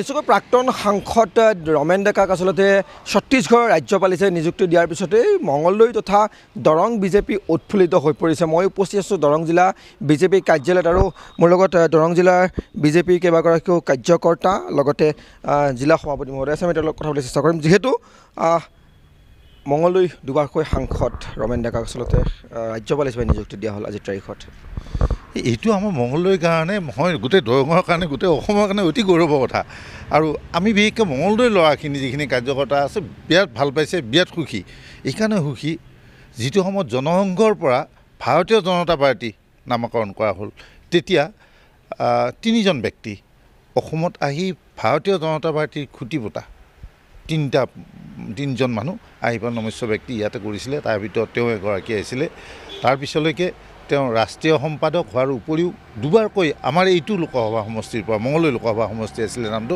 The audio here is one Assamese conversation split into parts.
নিশ্চয়কৈ প্ৰাক্তন সাংসদ ৰমেন ডেকাক আচলতে ছত্তীশগড় ৰাজ্যপাল হিচাপে নিযুক্তি দিয়াৰ পিছতেই মঙলদৈ তথা দৰং বিজেপি উৎফুল্লিত হৈ পৰিছে মই উপস্থিত আছোঁ দৰং জিলা বিজেপি কাৰ্যালয়ত আৰু মোৰ লগত দৰং জিলাৰ বিজেপিৰ কেইবাগৰাকীও কাৰ্যকৰ্তা লগতে জিলা সভাপতি মহোদয় আছে আমি তেওঁৰ লগত কথাবলৈ চেষ্টা কৰিম যিহেতু মঙলদৈ দুবাৰকৈ সাংসদ ৰমেন ডেকাক আচলতে ৰাজ্যপাল হিচাপে নিযুক্তি দিয়া হ'ল আজিৰ তাৰিখত এইটো আমাৰ মঙলদৈৰ কাৰণে হয় গোটেই দৰঙৰ কাৰণে গোটেই অসমৰ কাৰণে অতি গৌৰৱৰ কথা আৰু আমি বিশেষকৈ মঙলদৈ ল'ৰাখিনি যিখিনি কাৰ্যকৰ্তা আছে বিৰাট ভাল পাইছে বিৰাট সুখী এইকাৰণে সুখী যিটো সময়ত জনসংঘৰ পৰা ভাৰতীয় জনতা পাৰ্টী নামাকৰণ কৰা হ'ল তেতিয়া তিনিজন ব্যক্তি অসমত আহি ভাৰতীয় জনতা পাৰ্টীৰ খুটি পতা তিনিটা তিনিজন মানুহ আহি পেলাই নমস্য ব্যক্তি ইয়াতে কৰিছিলে তাৰ ভিতৰত তেওঁ এগৰাকী আহিছিলে তাৰপিছলৈকে তেওঁ ৰাষ্ট্ৰীয় সম্পাদক হোৱাৰ উপৰিও দুবাৰকৈ আমাৰ এইটো লোকসভা সমষ্টিৰ পৰা মঙলদৈ লোকসভা সমষ্টি আছিলে নামটো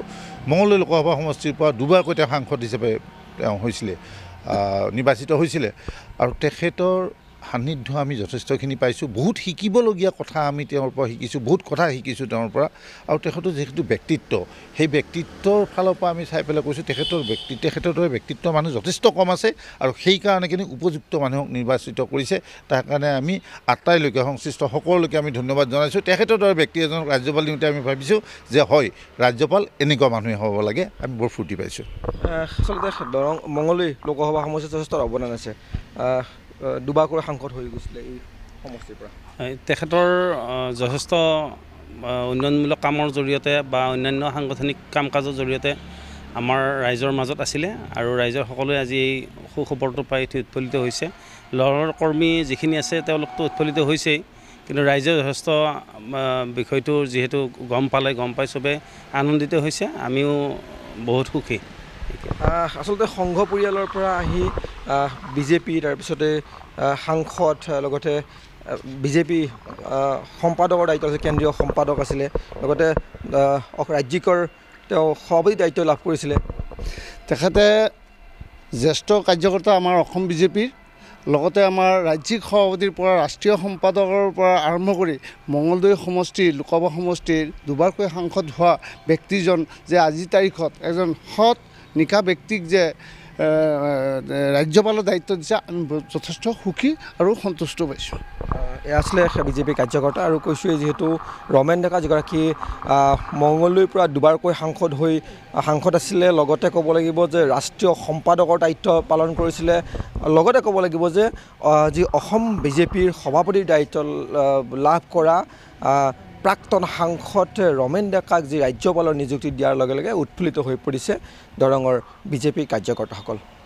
মঙলদৈ লোকসভা সমষ্টিৰ পৰা দুবাৰকৈ তেওঁ সাংসদ হিচাপে তেওঁ হৈছিলে নিৰ্বাচিত হৈছিলে আৰু তেখেতৰ সান্নিধ্য আমি যথেষ্টখিনি পাইছোঁ বহুত শিকিবলগীয়া কথা আমি তেওঁৰ পৰা শিকিছোঁ বহুত কথা শিকিছোঁ তেওঁৰ পৰা আৰু তেখেতৰ যিহেতু ব্যক্তিত্ব সেই ব্যক্তিত্বৰ ফালৰ পৰা আমি চাই পেলাই কৈছোঁ তেখেতৰ ব্যক্তি তেখেতৰ দৰে ব্যক্তিত্ব মানুহ যথেষ্ট কম আছে আৰু সেইকাৰণে কিন্তু উপযুক্ত মানুহক নিৰ্বাচিত কৰিছে তাৰ কাৰণে আমি আটাইলৈকে সংশ্লিষ্ট সকলোকে আমি ধন্যবাদ জনাইছোঁ তেখেতৰ দৰে ব্যক্তি এজনক ৰাজ্যপাল দিওঁতে আমি ভাবিছোঁ যে হয় ৰাজ্যপাল এনেকুৱা মানুহে হ'ব লাগে আমি বৰ ফূৰ্তি পাইছোঁ আচলতে দৰং মঙলী লোকসভা সমষ্টিত যথেষ্ট অৱদান আছে দুবাৰকৈ সাংসদ হৈ গৈছিলে এই সমষ্টিৰ পৰা তেখেতৰ যথেষ্ট উন্নয়নমূলক কামৰ জৰিয়তে বা অন্যান্য সাংগঠনিক কাম কাজৰ জৰিয়তে আমাৰ ৰাইজৰ মাজত আছিলে আৰু ৰাইজৰ সকলোৱে আজি এই সুখবৰটো পাই উঠি উৎফুল্লিত হৈছে লহৰৰ কৰ্মী যিখিনি আছে তেওঁলোকতো উৎফুল্লিত হৈছেই কিন্তু ৰাইজে যথেষ্ট বিষয়টো যিহেতু গম পালে গম পাই চবেই আনন্দিত হৈছে আমিও বহুত সুখী আচলতে সংঘ পৰিয়ালৰ পৰা আহি বিজেপি তাৰপিছতে সাংসদ লগতে বিজেপি সম্পাদকৰ দায়িত্ব আছিলে কেন্দ্ৰীয় সম্পাদক আছিলে লগতে ৰাজ্যিকৰ তেওঁ সভাপতি দায়িত্ব লাভ কৰিছিলে তেখেতে জ্যেষ্ঠ কাৰ্যকৰ্তা আমাৰ অসম বিজেপিৰ লগতে আমাৰ ৰাজ্যিক সভাপতিৰ পৰা ৰাষ্ট্ৰীয় সম্পাদকৰ পৰা আৰম্ভ কৰি মঙলদৈ সমষ্টিৰ লোকসভা সমষ্টিৰ দুবাৰকৈ সাংসদ হোৱা ব্যক্তিজন যে আজিৰ তাৰিখত এজন সৎ নিশা ব্যক্তিক যে ৰাজ্যপালৰ দায়িত্ব দিছে আমি যথেষ্ট সুখী আৰু সন্তুষ্ট পাইছোঁ এয়া আছিলে বিজেপি কাৰ্যকৰ্তা আৰু কৈছোঁৱেই যিহেতু ৰমেন ডেকা যিগৰাকী মংগলদৈৰ পৰা দুবাৰকৈ সাংসদ হৈ সাংসদ আছিলে লগতে ক'ব লাগিব যে ৰাষ্ট্ৰীয় সম্পাদকৰ দায়িত্ব পালন কৰিছিলে লগতে ক'ব লাগিব যে যি অসম বিজেপিৰ সভাপতিৰ দায়িত্ব লাভ কৰা প্ৰাক্তন সাংসদ ৰমেন ডেকাক যি ৰাজ্যপালৰ নিযুক্তি দিয়াৰ লগে লগে উৎফুল্লিত হৈ পৰিছে দৰঙৰ বিজেপি কাৰ্যকৰ্তাসকল